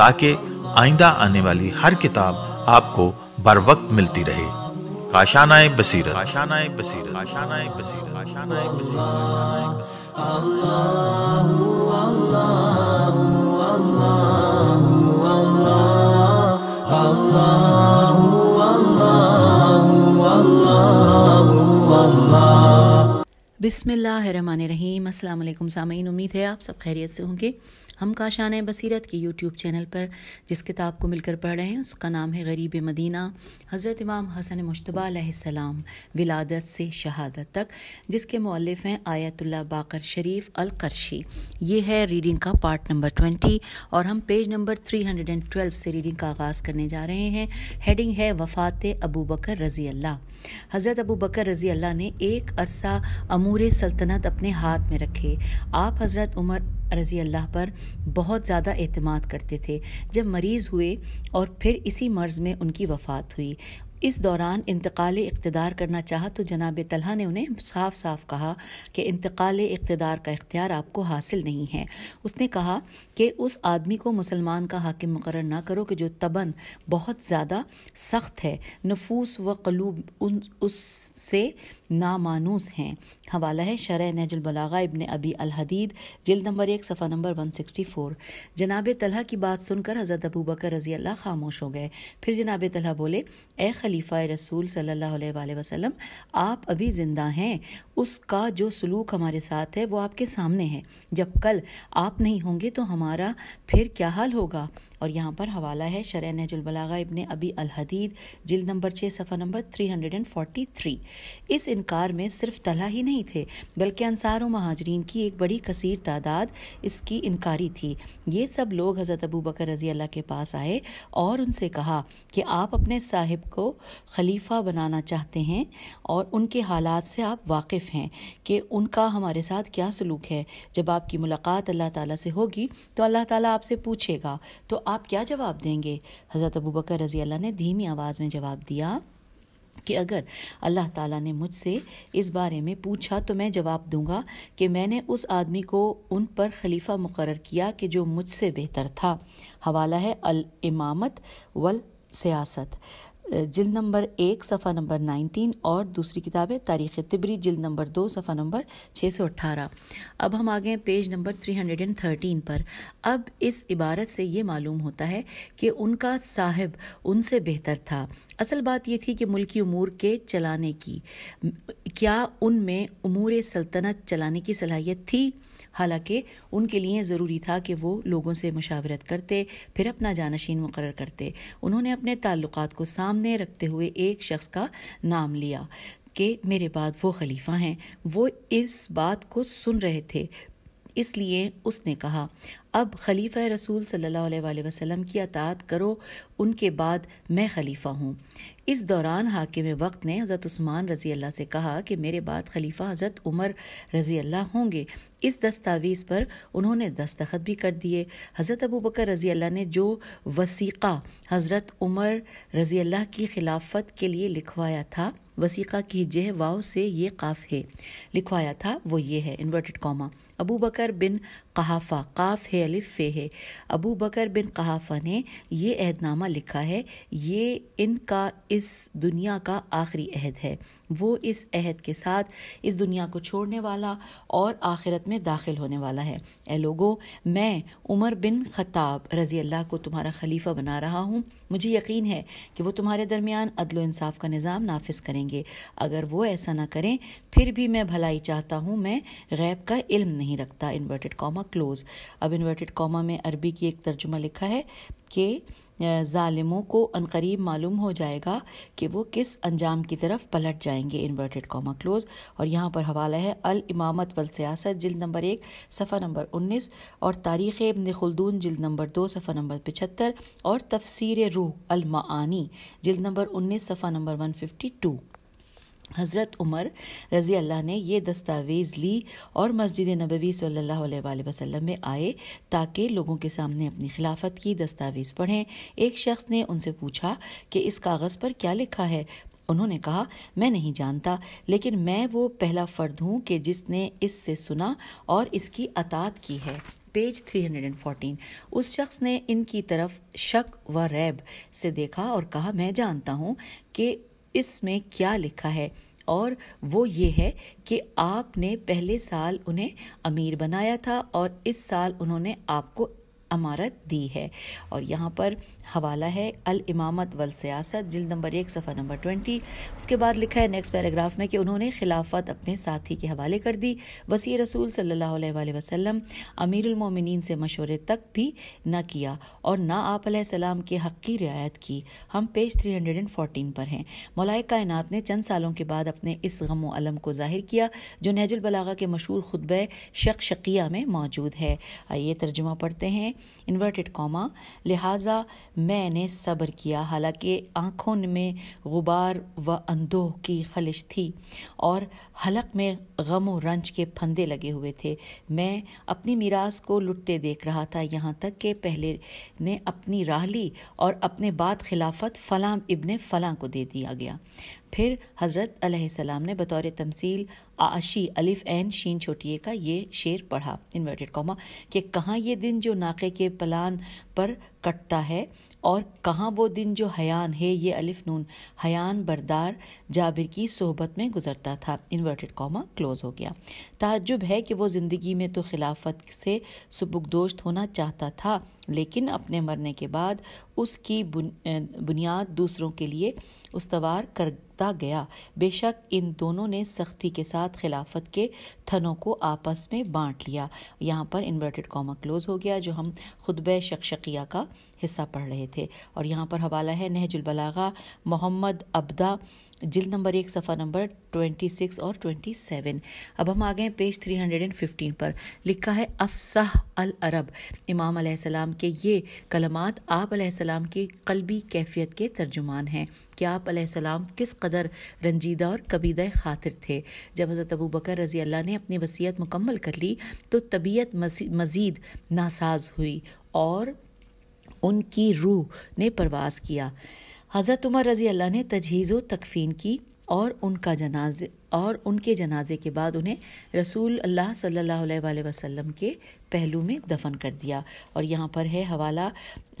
ताकि आइंदा आने वाली हर किताब आपको बर वक्त मिलती रहे काशानाए बसीरत काशानाए बसीरत काशानाए बसीरत काशानाए बसीरत अल्लाह अल्लाह अल्लाह रहीम अस्सलाम सामीन उम्मीद है आप सब खैरियत से होंगे हम काशान बसीरत के यूट्यूब चैनल पर जिस किताब को मिलकर पढ़ रहे हैं उसका नाम है गरीब मदीना हज़रत इमाम हसन मुशतबा सलाम विलादत से शहादत तक जिसके मौलफ हैं आयतुल्ला बाकर शरीफ अल करशी ये है रीडिंग का पार्ट नंबर ट्वेंटी और हम page number three hundred and twelve से रीडिंग का आगाज़ करने जा रहे हैं हेडिंग है वफ़ात अबू बकर रज़ी अल्लाह हज़रत अबू बकर रज़ी अल्लाह ने एक अरसा अमूर सल्तनत अपने हाथ में रखे आप हज़रत उमर रज़ी अल्लाह पर बहुत ज़्यादा अतमाद करते थे जब मरीज़ हुए और फिर इसी मर्ज़ में उनकी वफ़ात हुई इस दौरान इंतकाल इकतदार करना चाहा तो जनाब तलहा ने उन्हें साफ साफ कहा कि इंतकाल इकतदार का इख्तियार आपको हासिल नहीं है उसने कहा कि उस आदमी को मुसलमान का हाकिम मुकर ना करो कि जो तबन बहुत ज़्यादा सख्त है नफूस व कलूब उन उससे नामानूस हैं हवाला है शर नजुलबलागा इबन अबी अलहदीद जल्द नंबर एक सफ़ा नंबर वन सिक्सटी फोर जनाब तलहा की बात सुनकर हज़रत अबू बकर रजी अल्लाह खामोश हो गए फिर जनाब तलहा बोले ए ख़लीफ़ा रसूल सल्लल्लाहु अलैहि वसल्लम आप अभी ज़िंदा हैं उसका जो सलूक हमारे साथ है वो आपके सामने है जब कल आप नहीं होंगे तो हमारा फिर क्या हाल होगा और यहाँ पर हवाला है शर नजुलबलागा इबन अबी अलहदीद जिल नंबर छः सफ़ा नंबर थ्री इस इनकार में सिर्फ तला ही नहीं थे बल्कि अनसार व महाजरीन की एक बड़ी कसीर तादाद इसकी इनकारी थी ये सब लोग हज़रत अबू बकर रज़ी अल्लाह के पास आए और उनसे कहा कि आप अपने साहिब को खलीफा बनाना चाहते हैं और उनके हालात से आप वाकिफ़ हैं कि उनका हमारे साथ क्या सलूक है जब आपकी मुलाकात अल्लाह ताला से होगी तो अल्लाह ताला आपसे पूछेगा तो आप क्या जवाब देंगे हज़रत अबू बकर रज़ी अल्लाह ने धीमी आवाज़ में जवाब दिया कि अगर अल्लाह ताला ने मुझसे इस बारे में पूछा तो मैं जवाब दूंगा कि मैंने उस आदमी को उन पर खलीफा मुकर किया कि जो मुझसे बेहतर था हवाला है अल इमामत वल सियासत जिल्द नंबर एक सफ़ा नंबर 19 और दूसरी किताब है तारीख़ तिबरी जिल्द नंबर दो सफ़ा नंबर 618 अब हम आ गए हैं पेज नंबर 313 पर अब इस इबारत से ये मालूम होता है कि उनका साहिब उनसे बेहतर था असल बात यह थी कि मुल्की उमूर के चलाने की क्या उनमें उमूर सल्तनत चलाने की सलाहियत थी हालांकि उनके लिए ज़रूरी था कि वो लोगों से मुशावरत करते फिर अपना जानशीन मुकर करते उन्होंने अपने ताल्लुक को सामने रखते हुए एक शख्स का नाम लिया कि मेरे बाद वो खलीफा हैं वो इस बात को सुन रहे थे इसलिए उसने कहा अब खलीफा रसूल सल्लल्लाहु अलैहि वसल्लम की अतात करो उनके बाद मैं खलीफा हूँ इस दौरान हाकिम वक्त ने हज़रत उस्मान रज़ी अल्लाह से कहा कि मेरे बाद खलीफा हज़रत उमर रज़ी अल्लाह होंगे इस दस्तावेज़ पर उन्होंने दस्तखत भी कर दिए हज़रत अबू बकर रज़ी अल्लाह ने जो वसीक़ा हज़रत उमर रज़ी अल्लाह की खिलाफत के लिए लिखवाया था वसीक़ा की जह वाव से ये काफ़ है लिखवाया था वो ये है इन्वर्टेड कॉमा अबू बकर बिन कहाफ़ा काफ़ है अलिफ फे है अबू बकर बिन कहाफ़ा ने ये अहदनामा लिखा है ये इनका इस दुनिया का आखिरी अहद है वो इस अहद के साथ इस दुनिया को छोड़ने वाला और आखिरत में दाखिल होने वाला है ए लोगो मैं उमर बिन ख़ताब रज़ी अल्लाह को तुम्हारा खलीफा बना रहा हूँ मुझे यकीन है कि वो तुम्हारे दरमियान अदल इंसाफ का निज़ाम नाफिज करेंगे अगर वो ऐसा ना करें फिर भी मैं भलाई चाहता हूँ मैं गैब का इल्म नहीं रखता इन्वर्टेड कॉमा क्लोज़ अब इन्वर्टेड कॉमा में अरबी की एक तर्जुमा लिखा है कि ालमों को अनकरीब मालूम हो जाएगा कि वो किस अंजाम की तरफ पलट जाएंगे इन्वर्टेड कॉमा क्लोज और यहाँ पर हवाला है अल इमामत वल सियासत जिल्द नंबर एक सफ़ा नंबर उन्नीस और तारीख़ इबन खुलदून जिल्द नंबर दो सफ़ा नंबर पचहत्तर और तफसीर रूह अलमानी जिल्द नंबर उन्नीस सफ़ा नंबर वन फिफ्टी टू हज़रत उमर रज़ी अल्लाह ने यह दस्तावेज़ ली और मस्जिद नबवी सल्लल्लाहु अलैहि वसल्लम में आए ताकि लोगों के सामने अपनी खिलाफत की दस्तावेज़ पढ़ें एक शख्स ने उनसे पूछा कि इस कागज़ पर क्या लिखा है उन्होंने कहा मैं नहीं जानता लेकिन मैं वो पहला फ़र्द हूँ कि जिसने इससे सुना और इसकी अतात की है पेज 314 उस शख्स ने इनकी तरफ शक व रैब से देखा और कहा मैं जानता हूँ कि इसमें क्या लिखा है और वो ये है कि आपने पहले साल उन्हें अमीर बनाया था और इस साल उन्होंने आपको अमारत दी है और यहाँ पर हवाला है अल इमामत वल सियासत जिल नंबर एक सफ़ा नंबर ट्वेंटी उसके बाद लिखा है नेक्स्ट पैराग्राफ में कि उन्होंने खिलाफत अपने साथी के हवाले कर दी वसी रसूल सल्ला वसम अमीरमिन से मशवरे तक भी न किया और ना आप सलाम के हक़ की रियायत की हम page three hundred and fourteen पर हैं मौलाए कायनात ने चंद सालों के बाद अपने इस गम अलम को ज़ाहिर किया जो नहजुलबलागा के मशहूर खुतब शक शकिया में मौजूद है आइए तर्जुमा पढ़ते हैं इन्वर्टेड कॉमा लिहाजा मैंने सब्र किया हालांकि आँखों में गुबार व अंधों की खलिश थी और हलक में गम और रंज के फंदे लगे हुए थे मैं अपनी मीरास को लुटते देख रहा था यहाँ तक कि पहले ने अपनी राह ली और अपने बाद खिलाफत फ़लाम इबन फ़लाँ को दे दिया गया फिर हज़रत सलाम ने बतौर तमसील आशी अलिफ एन शीन छोटिए का ये शेर पढ़ा इन्वर्टेड कॉमा कि कहाँ ये दिन जो नाके के पलान पर कटता है और कहाँ वो दिन जो हयान है ये अलिफ नून हयान बरदार जाबिर की सोहबत में गुजरता था इन्वर्टेड कॉमा क्लोज हो गया ताज्जुब है कि वो ज़िंदगी में तो खिलाफत से सुबुकदोश्त होना चाहता था लेकिन अपने मरने के बाद उसकी बुनियाद दूसरों के लिए उसवार कर सकता गया बेशक इन दोनों ने सख्ती के साथ खिलाफत के थनों को आपस में बांट लिया यहाँ पर इन्वर्टेड कॉमा क्लोज हो गया जो हम खुतब शक्शकिया का हिस्सा पढ़ रहे थे और यहाँ पर हवाला है नहजुलबलागा मोहम्मद अब्दा जिल्द नंबर एक सफ़ा नंबर ट्वेंटी सिक्स और ट्वेंटी सेवन अब हम आ गए page three hundred and fifteen पर लिखा है अफसाह अल अरब इमाम सलाम के ये कलमात आप सलाम की कलबी कैफियत के तर्जुमान हैं कि आप सलाम किस कदर रंजीदा और कबीदा खातिर थे जब हज़रत अबू बकर रज़ी अल्लाह ने अपनी वसीयत मुकम्मल कर ली तो तबीयत मज़ीद नासाज हुई और उनकी रूह ने परवाज़ किया हज़रत उमर रज़ी अल्लाह ने तजहीज़ व तकफ़ीन की और उनका जनाज और उनके जनाजे के बाद उन्हें रसूल अल्लाह सल्लल्लाहु अलैहि वसल्लम के पहलू में दफन कर दिया और यहाँ पर है हवाला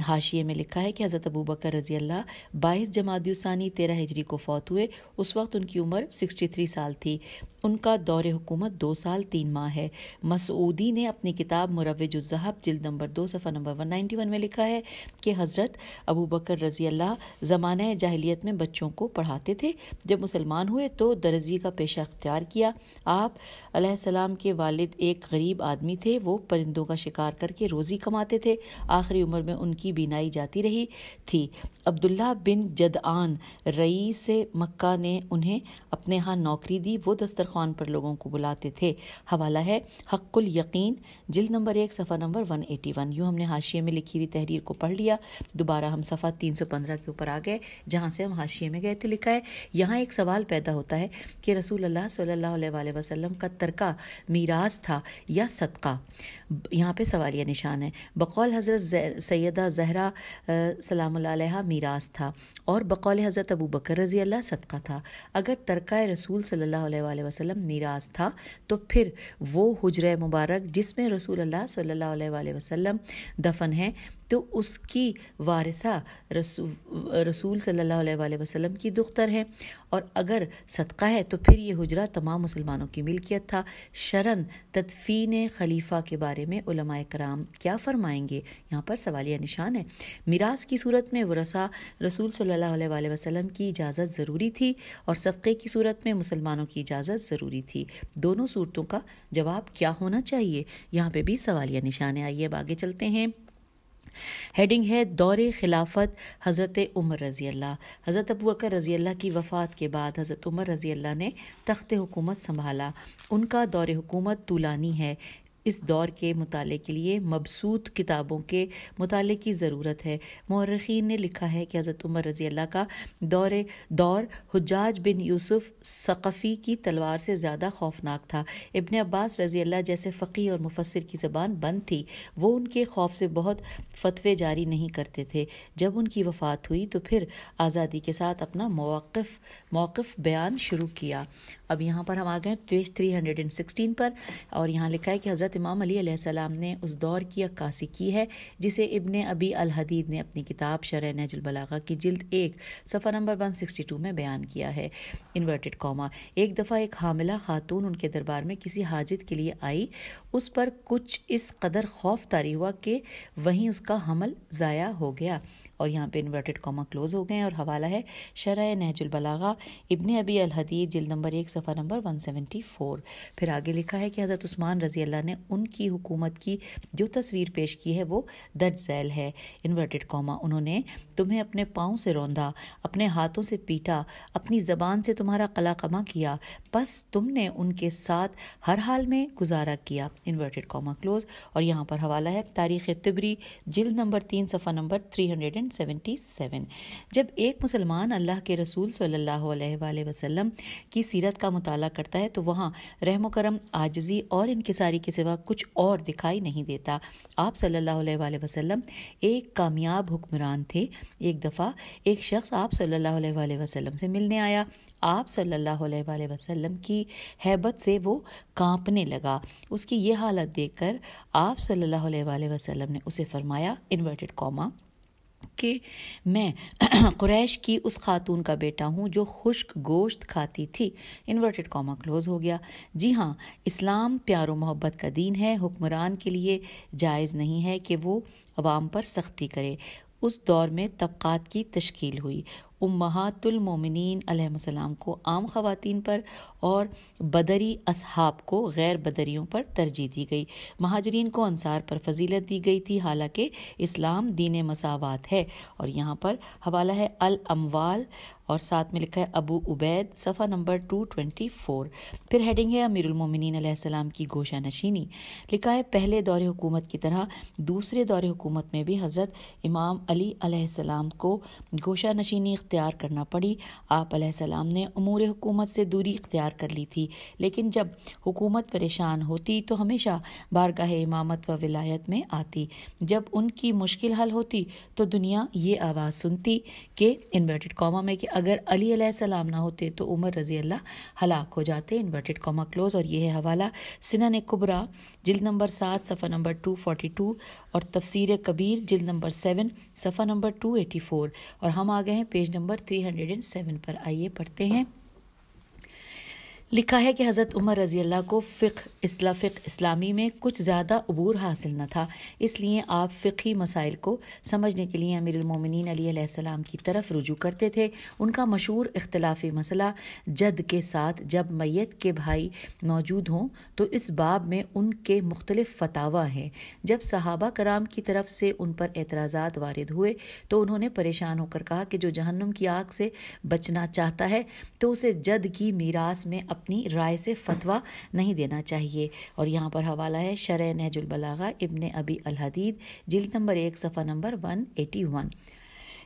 हाशिए में लिखा है कि हज़रत अबू बकर रजी अल्लाह बाईस जमातानी तेरह हिजरी को फौत हुए उस वक्त उनकी उम्र 63 साल थी उनका दौर हुकूमत दो साल तीन माह है मसऊदी ने अपनी किताब मुरवजहब जिल्द नंबर दो सफ़ा नंबर वन नाइन्टी वन में लिखा है कि हज़रत अबू बकर रजी अल्लाह ज़माना जहलीत में बच्चों को पढ़ाते थे जब मुसलमान हुए तो दर्जी का पेशा अख्तियार किया आप सलाम के वालिद एक गरीब आदमी थे वो परिंदों का शिकार करके रोज़ी कमाते थे आखिरी उम्र में उनकी बीनाई जाती रही थी अब्दुल्ला बिन जदआन रईस मक्का ने उन्हें अपने यहाँ नौकरी दी वो दस्तरखान पर लोगों को बुलाते थे हवाला है हक्कुल यकीन जिल नंबर एक सफ़ा नंबर वन एटी वन यूँ हमने हाशिए में लिखी हुई तहरीर को पढ़ लिया दोबारा हम सफ़ा तीन सौ पंद्रह के ऊपर आ गए जहाँ से हम हाशिए में गए थे लिखा है यहाँ एक सवाल पैदा होता है कि रसूल अल्लाह सल्लल्लाहु अलैहि वसल्लम का तरका मीरास था या सदका यहाँ पे सवालिया निशान है बकौल हज़रत सैदा जहरा सलाम मीरास था और बकौल हज़रत अबू बकर रज़ी अल्लाह सदका था अगर तरका रसूल सल्लल्लाहु अलैहि वसल्लम मीरास था तो फिर वो हजर मुबारक जिसमें रसूल अल्लाह सल्लल्लाहु अलैहि दफन है तो उसकी वारिसा रसू, रसूल सल्लल्लाहु अलैहि वसल्लम की दुख्तर है और अगर सदका है तो फिर ये हुजरा तमाम मुसलमानों की मिल्कियत था शरण तदफीन खलीफा के बारे में उलमाए कराम क्या फरमाएंगे यहाँ पर सवालिया निशान है मिरास की सूरत में वरसा रसूल सल्लल्लाहु अलैहि वसल्लम की इजाज़त ज़रूरी थी और सदक़े की सूरत में मुसलमानों की इजाज़त ज़रूरी थी दोनों सूरतों का जवाब क्या होना चाहिए यहाँ पर भी सवालिया निशान है आइए अब आगे चलते हैं हेडिंग है दौरे खिलाफत हज़रत उमर रज़ी अल्लाह हज़रत अबू बकर रज़ी अल्लाह की वफ़ात के बाद हज़रत उमर रज़ी अल्लाह ने तख्त हुकूमत संभाला उनका दौर हुकूमत तूलानी है इस दौर के मुताले के लिए मबसूत किताबों के मुताले की ज़रूरत है मौरखीन ने लिखा है कि हज़रत उमर रज़ी अल्लाह का दौर दौर हजाज बिन यूसुफ सक़फ़ी की तलवार से ज़्यादा खौफनाक था इबन अब्बास रज़ी अल्लाह जैसे फ़कीर और मुफसर की ज़बान बंद थी वो उनके खौफ से बहुत फतवे जारी नहीं करते थे जब उनकी वफ़ात हुई तो फिर आज़ादी के साथ अपना मौक़ मौक़ बयान शुरू किया अब यहाँ पर हम आ गए पेज सिक्सटीन पर और यहाँ लिखा है कि हज़रत इमाम अली सलाम ने उस दौर की अक्कासी की है जिसे इबन अबी अल हदीद ने अपनी किताब शर नजुलबलागा की जिल्द एक सफ़ा नंबर वन सिक्सटी टू में बयान किया है इन्वर्टेड कॉमा एक दफ़ा एक हामिला खातून उनके दरबार में किसी हाजत के लिए आई उस पर कुछ इस कदर खौफ तारी हुआ कि वहीं उसका हमल ज़ाया हो गया और यहाँ पे इन्वर्टेड कॉमा क्लोज हो गए और हवाला है शरा नहजुलबलागा इबन अबी अलहदी जिल नंबर एक सफ़ा नंबर वन सेवेंटी फोर फिर आगे लिखा है कि हज़रत उस्मान रजी अल्लाह ने उनकी हुकूमत की जो तस्वीर पेश की है वो दर्ज झैल है इन्वर्टेड कॉमा उन्होंने तुम्हें अपने पाँव से रौंदा अपने हाथों से पीटा अपनी ज़बान से तुम्हारा कलाकमा किया बस तुमने उनके साथ हर हाल में गुजारा किया इन्वर्टेड कॉमा क्लोज और यहाँ पर हवाला है तारीख़ तिबरी जिल नंबर तीन सफ़ा नंबर थ्री हंड्रेड एंड 1977 जब एक मुसलमान अल्लाह के रसूल सल्लल्लाहु अलैहि वसल्लम की सीरत का मुताला करता है तो वहाँ रहम करम आजजी और इनकसारी के सिवा कुछ और दिखाई नहीं देता आप सल्लल्लाहु अलैहि वसल्लम एक कामयाब हुक्मरान थे एक दफ़ा एक शख्स आप सल्लल्लाहु अलैहि वसल्लम से मिलने आया आप सल्लल्लाहु अलैहि वसल्लम की हैबत से वो कांपने लगा उसकी ये हालत देखकर आप सल्लल्लाहु अलैहि वसल्लम ने उसे फरमाया इन्वर्टेड कॉमा कि मैं कुरैश की उस खातून का बेटा हूँ जो खुश्क गोश्त खाती थी इन्वर्टेड कॉमा क्लोज हो गया जी हाँ इस्लाम प्यार मोहब्बत का दीन है हुक्मरान के लिए जायज़ नहीं है कि वो आवाम पर सख्ती करे उस दौर में तबक़ात की तश्कील हुई उम्मातुलमोमिन को आम ख़वातीन पर और बदरी असहाब को गैर बदरियों पर तरजीह दी गई महाजरीन को अनसार पर फजीलत दी गई थी हालांकि इस्लाम दीन मसावत है और यहाँ पर हवाला है अल अमवाल और साथ में लिखा है अबू उबैद सफ़ा नंबर टू ट्वेंटी फोर फिर हेडिंग है अमीरमिन सलाम की गोशा नशीनी लिखा है पहले दौर हुकूमत की तरह दूसरे दौर हुकूमत में भी हज़रत इमाम अली सलाम को गोशा नशीनी इख्तियार करना पड़ी आप सलाम ने अमूर हुकूमत से दूरी इख्तियार कर ली थी लेकिन जब हुकूमत परेशान होती तो हमेशा बारगाह इमामत व विलायत में आती जब उनकी मुश्किल हल होती तो दुनिया ये आवाज़ सुनती कि इन्वर्टेड कॉमा में कि अगर अली सलाम ना होते तो उमर रजी अल्लाह हलाक हो जाते इन्वर्टेड कॉमा क्लोज और यह है हवाला ने कुबरा जिल नंबर सात सफ़ा नंबर टू फोर्टी टू और तफसीर कबीर जिल नंबर सेवन सफ़ा नंबर टू एटी फोर और हम आ गए हैं page number three hundred and seven पर आइए पढ़ते हैं लिखा है कि हज़रत उमर रज़ी अल्लाह को फ़िक इसला फ़िक इस्लामी में कुछ ज़्यादा अबूर हासिल न था इसलिए आप फ़िकी मसाइल को समझने के लिए अमीरमिन अलीसम की तरफ रुजू करते थे उनका मशहूर इख्तलाफी मसला जद के साथ जब मैत के भाई मौजूद हों तो इस बाब में उनके मुख्तलिफ फतावा हैं जब सहाबा कराम की तरफ से उन पर एतराज़ा वारद हुए तो उन्होंने परेशान होकर कहा कि जो जहन्नुम की आग से बचना चाहता है तो उसे जद की मीरास में अपनी राय से फतवा नहीं देना चाहिए और यहाँ पर हवाला है शर नहजुलबलागा इबन अबी अलहदीद जिल्द नंबर एक सफ़ा नंबर वन एटी वन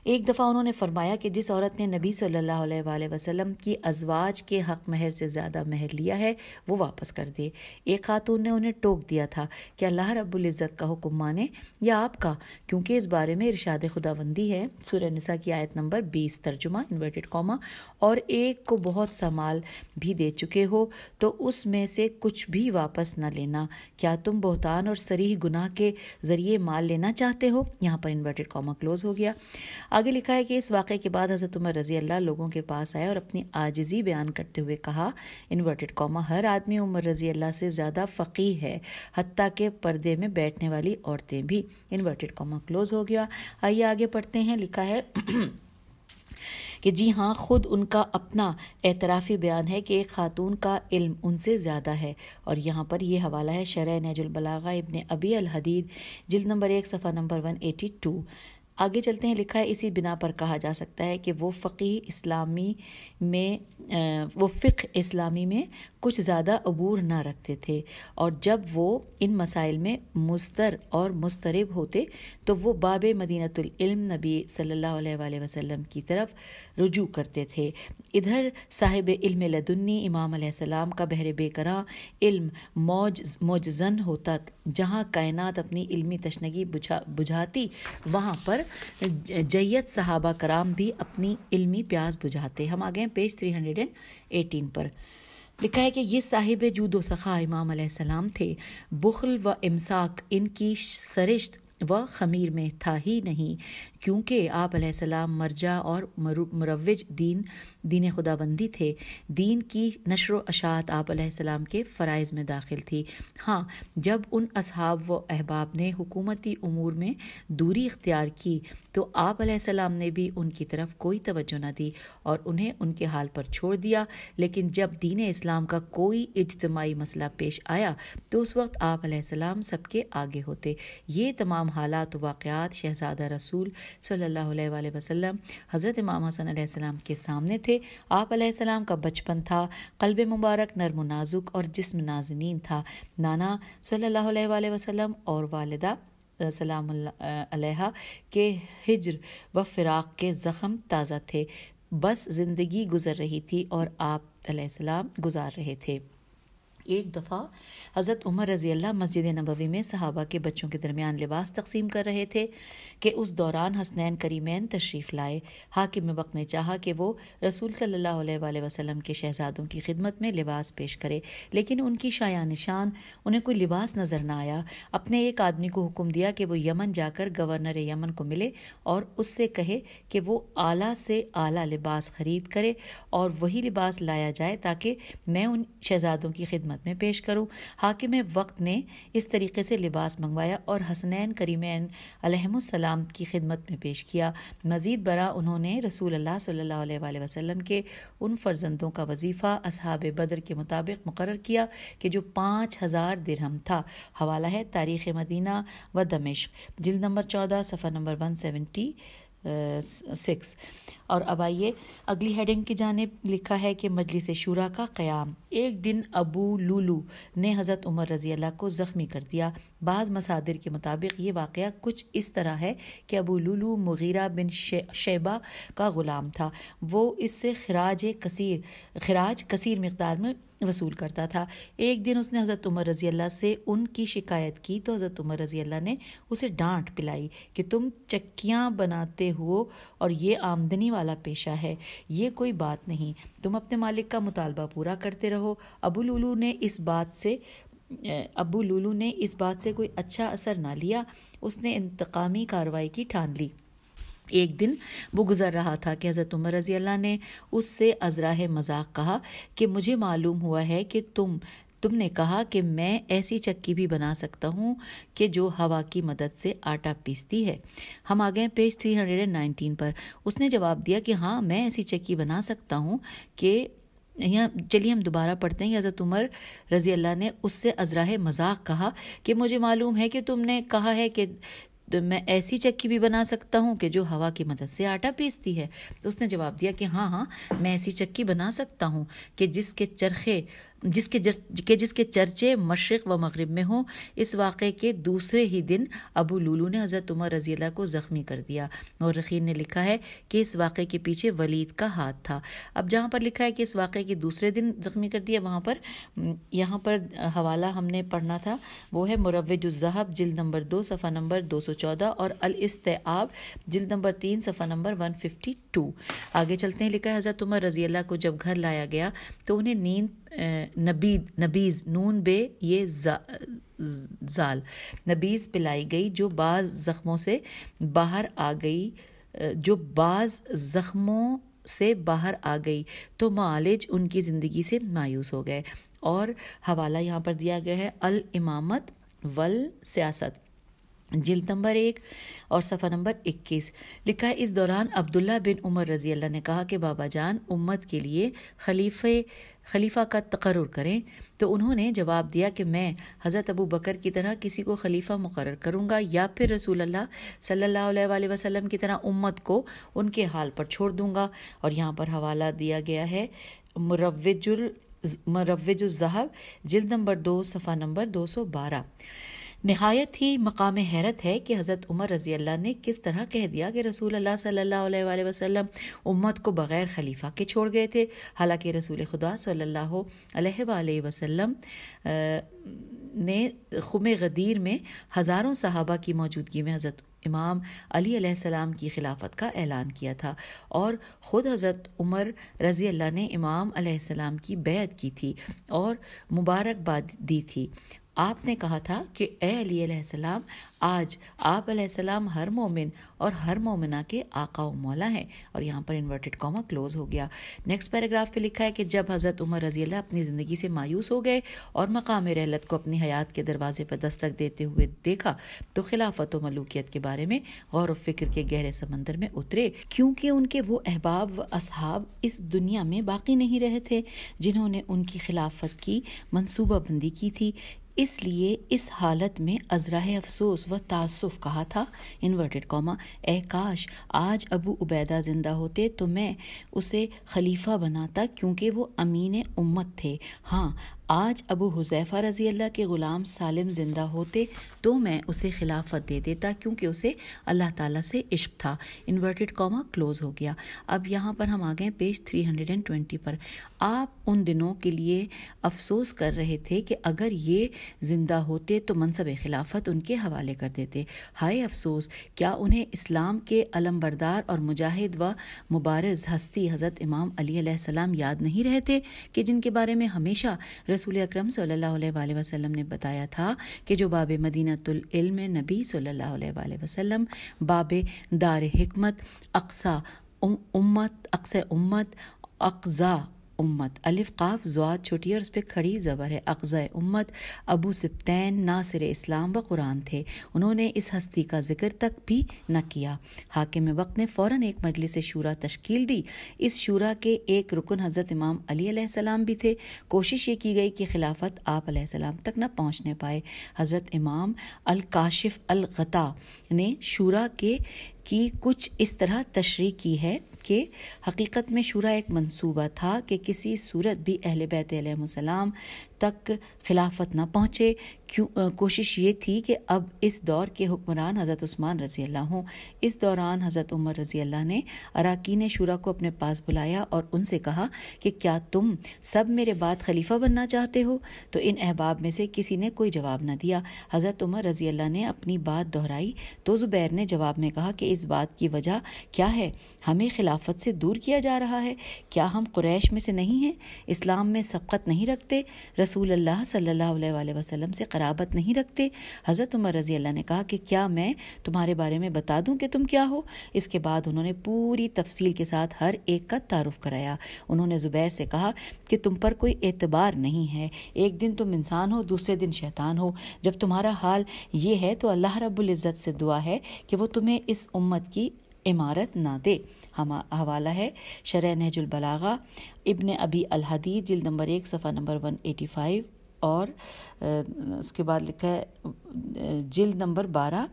एक दफ़ा उन्होंने फरमाया कि जिस औरत ने नबी सल्लल्लाहु अलैहि वसल्लम की अजवाज के हक महर से ज़्यादा महर लिया है वो वापस कर दे एक खातून ने उन्हें टोक दिया था कि अल्लाह इज़्ज़त का हुक्म माने या आपका क्योंकि इस बारे में इरशाद खुदाबंदी है सुरनसा की आयत नंबर बीस तर्जुमा इन्वर्टेड कॉमा और एक को बहुत सा माल भी दे चुके हो तो उसमें से कुछ भी वापस न लेना क्या तुम बहुतान और सरीह गुनाह के ज़रिए माल लेना चाहते हो यहाँ पर इन्वर्टेड कॉमा क्लोज़ हो गया आगे लिखा है कि इस वाक़े के बाद हज़रत उमर रजी अल्लाह लोगों के पास आए और अपनी आजिज़ी बयान करते हुए कहा इन्वर्टेड कॉमा हर आदमी उमर रजी अल्लाह से ज़्यादा फ़कीह है हती के पर्दे में बैठने वाली औरतें भी इन्वर्टेड कॉमा क्लोज़ हो गया आइए आगे पढ़ते हैं लिखा है कि जी हाँ ख़ुद उनका अपना एतराफ़ी बयान है कि एक खातून का इल्म उनसे ज़्यादा है और यहाँ पर यह हवाला है शरह नजुलबलागा इबन अबी अल हदीद जिल्द नंबर एक सफ़ा नंबर वन एटी टू आगे चलते हैं लिखा है इसी बिना पर कहा जा सकता है कि वो फ़कीह इस्लामी में वो फ़िक इस्लामी में कुछ ज़्यादा अबूर ना रखते थे और जब वो इन मसाइल में मुस्तर और मुस्तरब होते तो वो बाब मदीनातलम इल्म नबी सल्लल्लाहु अलैहि वसल्लम की तरफ रुजू करते थे इधर साहिब इल्म लदुन्नी इमाम सलाम का बहर बेकरा इल्म मौज मौजन होता जहाँ कायनात अपनी इल्मी तशनगी बुझा बुझाती वहाँ पर जैत साहबा कराम भी अपनी इल्मी प्यास बुझाते हम आ गए पेज एटीन पर लिखा है कि ये साहिब जूदो सखा इमाम थे बुखल व इमसाक इनकी सरिश्त व खमीर में था ही नहीं क्योंकि आप मरजा और मरवज दीन दीन खुदाबंदी थे दीन की नशर अशात आप के फ़रज़ में दाखिल थी हाँ जब उन अब व अहबाब ने हुकूमती अमूर में दूरी इख्तियार की तो आप ने भी उनकी तरफ कोई तोज्जो न दी और उन्हें उनके हाल पर छोड़ दिया लेकिन जब दीन इस्लाम का कोई इजतमाही मसला पेश आया तो उस वक्त आप सबके आगे होते ये तमाम हालात वाक़ात शहजादा रसूल सल्लल्लाहु अलैहि वसल्लम हज़रत इमाम हसन अलैहिस्सलाम के सामने थे आप अलैहिस्सलाम का बचपन था कल्ब मुबारक नरम नाजुक और जिस्म नाजनीन था नाना सल्लल्लाहु अलैहि वसल्लम और वालदा सलाम अलैहा के हिजर व फिराक के ज़ख़म ताज़ा थे बस ज़िंदगी गुज़र रही थी और आप सलाम गुजार रहे थे एक दफ़ा हज़रत उमर रज़ी अल्लाह मस्जिद नबवी में सहाबा के बच्चों के दरमियान लिबास तकसीम कर रहे थे कि उस दौरान हसनैन करीमैन तशरीफ़ लाए हाकिम वक्त ने चाहा कि वो रसूल सल्ला वसलम के शहजादों की खिदमत में लिबास पेश करे लेकिन उनकी शाया निशान उन्हें कोई लिबास नज़र ना आया अपने एक आदमी को हुक्म दिया कि वो यमन जाकर गवर्नर यमन को मिले और उससे कहे कि वो आला से आला लिबास ख़रीद करे और वही लिबास लाया जाए ताकि मैं उन शहजादों की खिदमत खिदमत में पेश करूँ हाकिम वक्त ने इस तरीके से लिबास मंगवाया और हसनैन करीमैन अलहमसलाम की खिदमत में पेश किया मज़ीद बर उन्होंने रसूल अल्लाह सल्ला वसम के उन फर्जंदों का वजीफ़ा असहाब बदर के मुताबिक मुकर किया कि जो पाँच हज़ार दिरहम था हवाला है तारीख़ मदीना व दमिश जिल नंबर चौदह सफ़र नंबर वन सेवेंटी सिक्स और अब आइए अगली हेडिंग की जानब लिखा है कि मजलिस शुरा का क़्याम एक दिन अबू लूलू ने हज़रत उमर रजी अल्लाह को ज़ख्मी कर दिया बाज़ मसादिर के मुताबिक ये वाक़ कुछ इस तरह है कि अबू लूलू मुगीरा बिन शे, शेबा का ग़ुलाम था वो इससे खराज कसीर खराज कसीर मकदार में वसूल करता था एक दिन उसने हज़रत उमर रज़ी अल्लाह से उनकी शिकायत की तो हज़रत उमर रज़ी अल्लाह ने उसे डांट पिलाई कि तुम चक्कियाँ बनाते हो और ये आमदनी वाला पेशा है ये कोई बात नहीं तुम अपने मालिक का मुतालबा पूरा करते रहो अबू लुलू ने इस बात से अबू लुलू ने इस बात से कोई अच्छा असर ना लिया उसने इंतकामी कार्रवाई की ठान ली एक दिन वो गुजर रहा था कि हज़रत उमर रजी अल्लाह ने उससे अजराह मजाक कहा कि मुझे मालूम हुआ है कि तुम तुमने कहा कि मैं ऐसी चक्की भी बना सकता हूँ कि जो हवा की मदद से आटा पीसती है हम आ गए पेज 319 पर उसने जवाब दिया कि हाँ मैं ऐसी चक्की बना सकता हूँ कि यहाँ चलिए हम दोबारा पढ़ते हैं हज़रत उमर रज़ी अल्लाह ने उससे अजराह मजाक कहा कि मुझे मालूम है कि तुमने कहा है कि तो मैं ऐसी चक्की भी बना सकता हूँ कि जो हवा की मदद से आटा पीसती है तो उसने जवाब दिया कि हाँ हाँ मैं ऐसी चक्की बना सकता हूँ कि जिसके चरखे जिसके जर, के जिसके चर्चे मशरक़ व मगरब में हों इस वाक़े के दूसरे ही दिन अबू लूलू ने हज़रत उमर रजी को ज़ख्मी कर दिया रखीन ने लिखा है कि इस वाक़े के पीछे वलीद का हाथ था अब जहाँ पर लिखा है कि इस वाक़े के दूसरे दिन ज़ख्मी कर दिया वहाँ पर यहाँ पर हवाला हमने पढ़ना था वो है मुरवजुज़हब जल्द नंबर दो सफ़ा नंबर दो सौ चौदह और अलस्तआब जल्द नंबर तीन सफ़ा नंबर वन फिफ्टी टू आगे चलते हैं लिखा है हज़रत उमर रजी को जब घर लाया गया तो उन्हें नींद नबीद नबीज़ नून बे ये जा, जाल नबीज़ पिलाई गई जो बाज़ ज़ख्मों से बाहर आ गई जो बाज़ ज़ख्मों से बाहर आ गई तो मालिज उनकी ज़िंदगी से मायूस हो गए और हवाला यहाँ पर दिया गया है अल इमामत वल सियासत जिल्द नंबर एक और सफ़ा नंबर 21 लिखा है इस दौरान अब्दुल्ला बिन उमर रजी अल्लाह ने कहा कि बाबा जान उम्मत के लिए खलीफे खलीफा का तकर्र करें तो उन्होंने जवाब दिया कि मैं हज़रत अबू बकर की तरह किसी को खलीफा मुकर करूँगा या फिर रसूल अल्लाह सल्ला वसम की तरह उम्मत को उनके हाल पर छोड़ दूँगा और यहाँ पर हवाला दिया गया है मुरवजुल मुरवजुल जहब जिल्द नंबर दो सफ़ा नंबर दो सौ बारह नहायत ही मकाम हैरत है कि हज़रत उमर रज़ी अल्लाह ने किस तरह कह दिया कि रसूल अल्लाह सल्लल्लाहु अलैहि वसल्लम उम्मत को बग़ैर खलीफा के छोड़ गए थे हालांकि रसूल खुदा सल्लल्लाहु अलैहि वसल्लम ने खुम गदीर में हज़ारों सहाबा की मौजूदगी में हज़रत इमाम अली सलाम की खिलाफत का ऐलान किया था और ख़ुद हज़रत उमर रज़ी अल्लाह ने इमाम सलाम की बैत की थी और मुबारकबाद दी थी आपने कहा था कि ए आज आप सलाम हर मोमिन और हर मोमिना के आका व मौला हैं और यहाँ पर इन्वर्टेड कॉमा क्लोज हो गया नेक्स्ट पैराग्राफ पे लिखा है कि जब हज़रत उमर रजी अल्लाह अपनी ज़िंदगी से मायूस हो गए और मकाम रहलत को अपनी हयात के दरवाजे पर दस्तक देते हुए देखा तो खिलाफत व मलूकियत के बारे में गौर फिक्र के गहरे समंदर में उतरे क्योंकि उनके वो अहबाब व असहाब इस दुनिया में बाकी नहीं रहे थे जिन्होंने उनकी खिलाफत की मनसूबाबंदी की थी इसलिए इस हालत में अजरा अफसोस व तासुफ कहा था इन्वर्टेड कॉमा ए काश आज अबू उबैदा ज़िंदा होते तो मैं उसे खलीफा बनाता क्योंकि वो अमीन उम्मत थे हाँ आज अबू हुजैफ़ा रज़ी अल्लाह के ग़ुलाम सालिम ज़िंदा होते तो मैं उसे खिलाफत दे देता क्योंकि उसे अल्लाह ताला से इश्क था इन्वर्टेड कॉमा क्लोज़ हो गया अब यहाँ पर हम आ गए पेज 320 पर आप उन दिनों के लिए अफसोस कर रहे थे कि अगर ये ज़िंदा होते तो मनसब खिलाफत उनके हवाले कर देते हाय अफसोस क्या उन्हें इस्लाम के अलमबरदार और मुजाहिद व मुबारज हस्ती हज़रत इमाम अली सलाम याद नहीं रहते कि जिनके बारे में हमेशा रसूल अक्रम सल्लल्लाहु ने बताया था कि जो बाब मदीनातुल नबी सल्लल्लाहु अलैहि बब दार हमत अक्सा उम्मत अक्स उम्मत अक्ज़ा उम्मत अलिफ काफ जुआद छोटी और उस पर खड़ी ज़बर है अकज़ा उम्मत अबू सिप्तैन नासिर इस्लाम व कुरान थे उन्होंने इस हस्ती का जिक्र तक भी न किया हाकिम वक्त ने फ़ौर एक मजलिस शूरा तश्कील दी इस शुरा के एक रुकन हज़रत इमाम अली सलाम भी थे कोशिश ये की गई कि खिलाफत आप तक न पहुँचने पाए हज़रत इमाम अलकाशिफ अलगता ने शुरा के की कुछ इस तरह तशरी की है के हकीकत में शुरा एक मंसूबा था कि किसी सूरत भी अहल बैतम तक खिलाफत ना पहुँचे क्यों कोशिश ये थी कि अब इस दौर के हुक्मरान हज़रत उस्मान रज़ी अल्लाह हों इस दौरान हज़रत उमर रज़ी अल्लाह ने अराकीन शुरा को अपने पास बुलाया और उनसे कहा कि क्या तुम सब मेरे बाद खलीफा बनना चाहते हो तो इन अहबाब में से किसी ने कोई जवाब ना दिया हज़रत उमर रज़ी अल्लाह ने अपनी बात दोहराई तो ज़ुबैर ने जवाब में कहा कि इस बात की वजह क्या है हमें खिलाफत से दूर किया जा रहा है क्या हम कुरैश में से नहीं हैं इस्लाम में सबकत नहीं रखते रसूल अल्लाह सल्लल्लाहु अलैहि वसल्लम से कराबत नहीं रखते हज़रत उमर रज़ी अल्लाह ने कहा कि क्या मैं तुम्हारे बारे में बता दूं कि तुम क्या हो इसके बाद उन्होंने पूरी तफसील के साथ हर एक का तारुफ कराया उन्होंने ज़ुबैर से कहा कि तुम पर कोई एतबार नहीं है एक दिन तुम इंसान हो दूसरे दिन शैतान हो जब तुम्हारा हाल ये है तो अल्लाह रब्बुल इज़्ज़त से दुआ है कि वो तुम्हें इस उम्मत की इमारत ना दे हम हवाला है शर नहजुल बलागा अबी अलहदी जिल नंबर एक सफ़ा नंबर वन एटी फाइव और उसके बाद लिखा है जिल नंबर बारह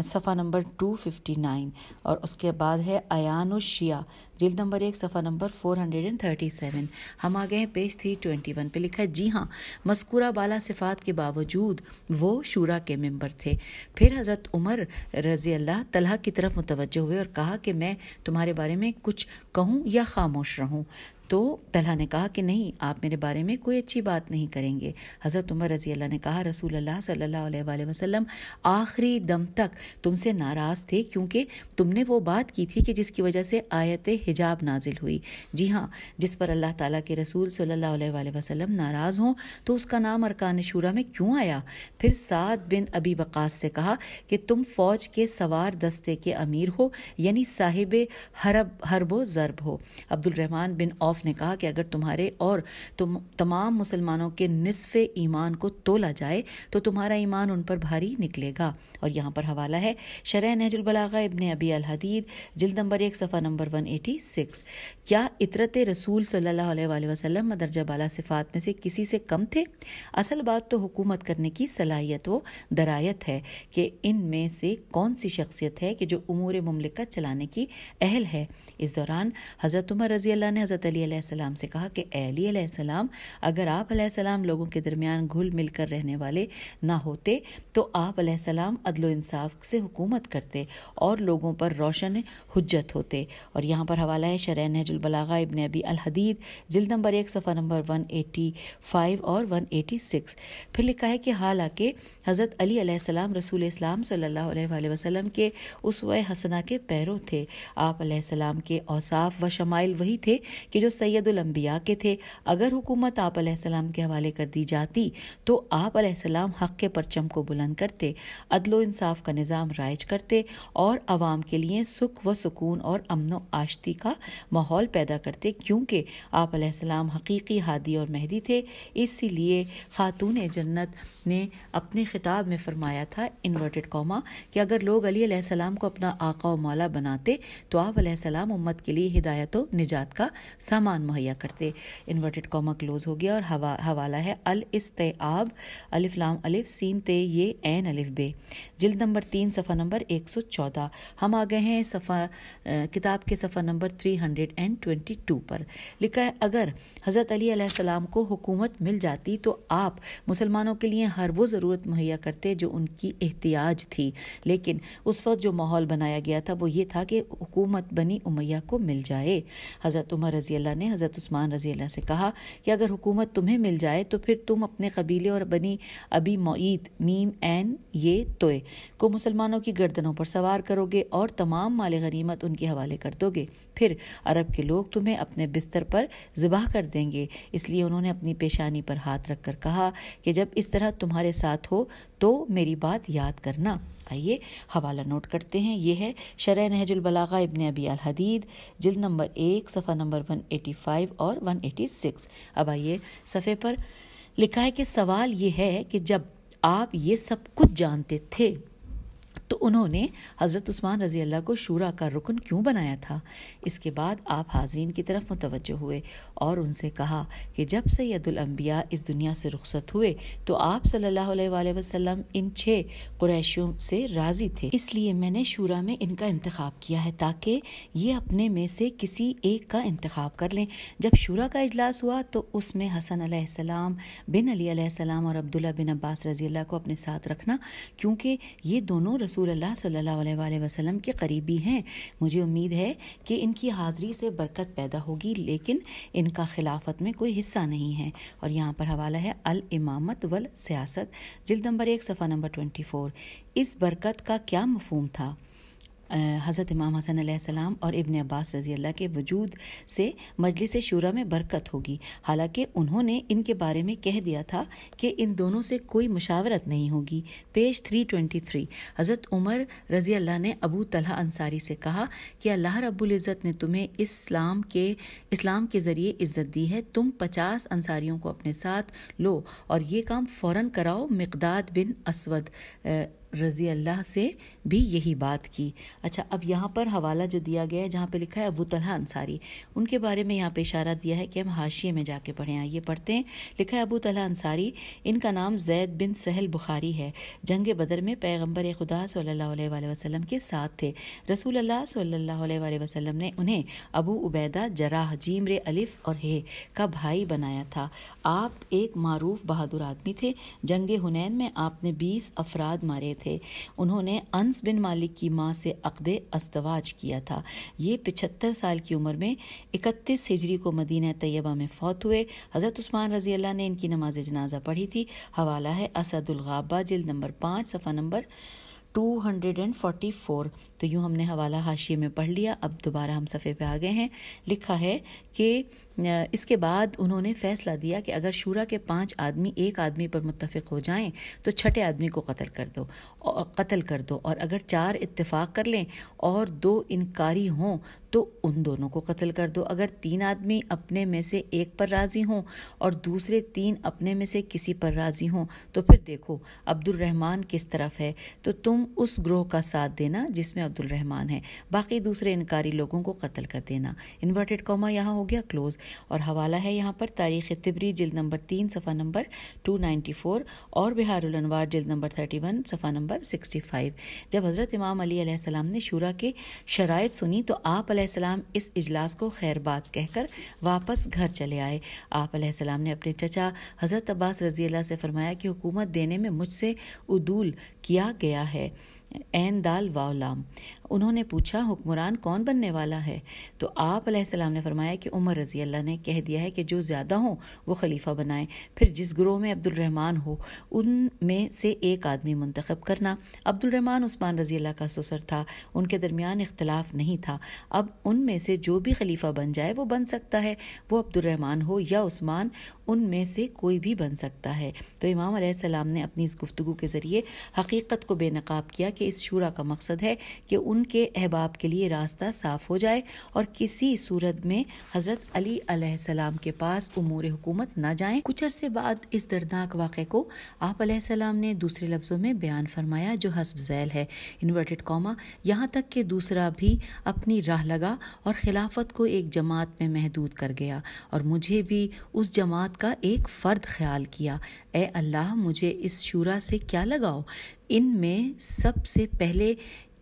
सफ़ा नंबर 259 और उसके बाद है अयान शिया जिल्द नंबर एक सफ़ा नंबर 437 हम आ गए हैं पेज 321 पे लिखा है जी हाँ मस्कूरा बाला सिफात के बावजूद वो शूरा के मेंबर थे फिर हज़रत उमर रज़ी अल्लाह तलहा की तरफ मुतवजह हुए और कहा कि मैं तुम्हारे बारे में कुछ कहूँ या खामोश रहूँ तो तलहा ने कहा कि नहीं आप मेरे बारे में कोई अच्छी बात नहीं करेंगे हज़रत उमर रजी अल्लाह ने कहा रसूल अल्लाह सल्ला वसलम आखिरी दम तक तुमसे नाराज़ थे क्योंकि तुमने वो बात की थी कि जिसकी वजह से आयत हिजाब नाजिल हुई जी हाँ जिस पर अल्लाह ताला के रसूल सल्ला वसलम नाराज़ हों तो उसका नाम अरकान शूरा में क्यों आया फिर साद बिन अबी वक़ास से कहा कि तुम फ़ौज के सवार दस्ते के अमीर हो यानी साहिब हरब हरबो ज़रब हो अब्दुलरहमान बिन औफ ने कहा कि अगर तुम्हारे और तुम तमाम मुसलमानों के नसफ ईमान को तोला जाए तो तुम्हारा ईमान उन पर भारी निकलेगा और यहाँ पर हवाला है शरह नहजुलबलागा इबन अबी अलहदीद जल्द नंबर एक सफ़ा नंबर वन एटी सिक्स क्या इतरत रसूल सल्ला वसलम मदरजा बाला सिफ़ात में से किसी से कम थे असल बात तो हुकूमत करने की सलाहियत व दरायत है कि इनमें से कौन सी शख्सियत है कि जो उमूर ममलिकत चलाने की अहल है इस दौरान हज़रत उमर रजी अल्लाह ने हज़रत अली अलीसम से कहा कि अली अलीसम अगर आप सलाम लोगों के दरमियान घुल मिलकर रहने वाले ना होते तो आप सलाम अदल इंसाफ से हुकूमत करते और लोगों पर रोशन हजत होते और यहाँ पर हवाला है शरह नहजुलबलागा इबन अबी अलहदीद जिल नंबर एक सफ़ा नंबर वन एटी फाइव और वन एटी सिक्स फिर लिखा है कि हालांकि हज़रत अली सलाम रसूल इस्लाम सल्ला वसलम के उस वसना के पैरों थे आप सलाम के औसाफ व शमाइल वही थे कि जो सैदुलम्बिया के थे अगर हुकूमत आप के हवाले कर दी जाती तो आप हक के परचम को बुलंद करते अदलो इंसाफ का निज़ाम राइज करते और आवाम के लिए सुख व सुकून और अमन आशती का माहौल पैदा करते क्योंकि आप हकीकी हादी और मेहदी थे इसीलिए खातून जन्नत ने अपने खिताब में फरमाया था इन्वर्टेड कौमा कि अगर लोग अली को अपना आका मौला बनाते तो आप उम्मत के लिए हिदायत व निजात का सम सामान मुहैया करते इन्वर्टेड कॉमा क्लोज हो गया और हवा हवाला है अल इस आब अलिफ लाम अलिफ सीन ते ये एन अलिफ बे जिल्द नंबर तीन सफ़ा नंबर एक सौ चौदह हम आ गए हैं सफ़ा किताब के सफ़ा number three hundred and twenty two पर लिखा है अगर हज़रत अली सलाम को हुकूमत मिल जाती तो आप मुसलमानों के लिए हर वो ज़रूरत मुहैया करते जो उनकी एहतियाज थी लेकिन उस वक्त जो माहौल बनाया गया था वो ये था कि हुकूमत बनी उमैया को मिल जाए हज़रत उमर रजी ने हज़रत उस्मान रज़ी अल्लाह से कहा कि अगर हुकूमत तुम्हें मिल जाए तो फिर तुम अपने कबीले और बनी अबी मोईद मीम एन ये तोय को मुसलमानों की गर्दनों पर सवार करोगे और तमाम माल गनीमत उनके हवाले कर दोगे फिर अरब के लोग तुम्हें अपने बिस्तर पर ज़िबा कर देंगे इसलिए उन्होंने अपनी पेशानी पर हाथ रख कर कहा कि जब इस तरह तुम्हारे साथ हो तो मेरी बात याद करना आइए हवाला नोट करते हैं ये है शरह नहजुलबलागा इबन अबी अल हदीद जिल्द नंबर एक सफ़ा नंबर 185 और 186 अब आइए सफ़े पर लिखा है कि सवाल ये है कि जब आप ये सब कुछ जानते थे तो उन्होंने हज़रत उस्मान रज़ी अल्लाह को शूरा का रुकन क्यों बनाया था इसके बाद आप हाजरीन की तरफ मुतवजह हुए और उनसे कहा कि जब सैदुलम्बिया इस दुनिया से रुखसत हुए तो आप सल्लल्लाहु अलैहि वसल्लम इन छः कुरैशियों से राज़ी थे इसलिए मैंने शूरा में इनका इंतखब किया है ताकि ये अपने में से किसी एक का इंतखब कर लें जब शूरा का इजलास हुआ तो उसमें हसन सलाम बिन अली सलाम और अब्दुल्ला बिन अब्बास रज़ी अल्लाह को अपने साथ रखना क्योंकि ये दोनों रसूल रसूल सल्ला वसम के करीबी हैं मुझे उम्मीद है कि इनकी हाज़िरी से बरकत पैदा होगी लेकिन इनका खिलाफत में कोई हिस्सा नहीं है और यहाँ पर हवाला है अल इमामत वल सियासत जिल्द नंबर एक सफ़ा नंबर ट्वेंटी फोर इस बरकत का क्या मफहम था हज़रत इमाम हसन सलाम और इबन अब्बास रज़ी अल्लाह के वजूद से मजलिस शुरा में बरकत होगी हालांकि उन्होंने इनके बारे में कह दिया था कि इन दोनों से कोई मशावरत नहीं होगी पेज 323 हज़रत उमर रज़ी अल्लाह ने अबू तलहा अंसारी से कहा कि अल्लाह रबुल्ज़त ने तुम्हें इस्लाम के इस्लाम के ज़रिए इज़्ज़त दी है तुम पचास अंसारियों को अपने साथ लो और ये काम फ़ौर कराओ मकदाद बिन असवद रज़ी अल्लाह से भी यही बात की अच्छा अब यहाँ पर हवाला जो दिया गया है जहाँ पे लिखा है अबू तलहा अंसारी उनके बारे में यहाँ पे इशारा दिया है कि हम हाशिए में जाके पढ़े आइए पढ़ते हैं लिखा है अबू तलहा अंसारी इनका नाम जैद बिन सहल बुखारी है जंग बदर में पैगम्बर खुदा सल्ला वसलम के साथ थे रसूल अल्लाह सल्ला वसलम ने उन्हें अबू उबैदा जराह जीमर अलिफ और हे का भाई बनाया था आप एक मरूफ बहादुर आदमी थे जंग हुनैन में आपने बीस अफराद मारे थे उन्होंने अंस बिन मालिक की माँ से अकद अस्तवाज किया था ये पिछहत्तर साल की उम्र में इकतीस हिजरी को मदीना तैयबा में फौत हुए हज़रत उस्मान रजी अल्लाह ने इनकी नमाज जनाजा पढ़ी थी हवाला है असदुलगाबा जिल्द नंबर पाँच सफ़ा नंबर 244 तो यूँ हमने हवाला हाशिए में पढ़ लिया अब दोबारा हम सफ़े पे आ गए हैं लिखा है कि इसके बाद उन्होंने फैसला दिया कि अगर शूरा के पांच आदमी एक आदमी पर मुतफिक हो जाएं तो छठे आदमी को कत्ल कर दो कत्ल कर दो और अगर चार इत्तेफाक कर लें और दो इनकारी हों तो उन दोनों को कत्ल कर दो अगर तीन आदमी अपने में से एक पर राज़ी हों और दूसरे तीन अपने में से किसी पर राज़ी हों तो फिर देखो अब्दुलरहमान किस तरफ है तो तुम उस ग्रोह का साथ देना जिसमें अब्दुलरहमान है बाकी दूसरे इनकारी लोगों को कत्ल कर देना इन्वर्टेड कॉमा यहाँ हो गया क्लोज और हवाला है यहाँ पर तारीख तिबरी जिल्द नंबर तीन सफ़ा नंबर टू फोर और बिहारवार जिल्द नंबर थर्टी वन सफ़ा नंबर सिक्सटी फाइव जब हज़रत इमाम अलीसम ने शुरा के शराय सुनी तो आप इस इजलास को खैर बात कहकर वापस घर चले आए आप ने अपने चचा हज़रत अब्बास रजी अल्लाह से फरमाया कि हुकूमत देने में मुझसे उदूल किया गया है एन दाल वावलाम उन्होंने पूछा हुक्मरान कौन बनने वाला है तो आप सलाम ने फरमाया कि उमर रजी अल्लाह ने कह दिया है कि जो ज़्यादा हों वो खलीफा बनाएं फिर जिस ग्रोह में रहमान हो उन में से एक आदमी मुंतखब करना अब्दुलरहमान उस्मान रजी अल्लाह का ससर था उनके दरमियान इख्तलाफ नहीं था अब उन में से जो भी खलीफा बन जाए वो बन सकता है वो अब्दुलरहमान हो या उस्मान उनमें से कोई भी बन सकता है तो इमाम सलाम ने अपनी इस गुफ्तु के ज़रिए हक़ हकीकत को बेनकाब किया कि इस शूरा का मकसद है कि उनके अहबाब के लिए रास्ता साफ हो जाए और किसी सूरत में हज़रत अली सलाम के पास उमूर हुकूमत न जाए कुछ अरसे बाद इस दर्दनाक वाक़े को आप सलाम ने दूसरे लफ्ज़ों में बयान फरमाया जो हसब जैल है इन्वर्टेड कॉमा यहाँ तक कि दूसरा भी अपनी राह लगा और खिलाफत को एक जमात में महदूद कर गया और मुझे भी उस जमात का एक फ़र्द ख्याल किया ए अल्लाह मुझे इस शूरा से क्या लगाओ इन में सबसे पहले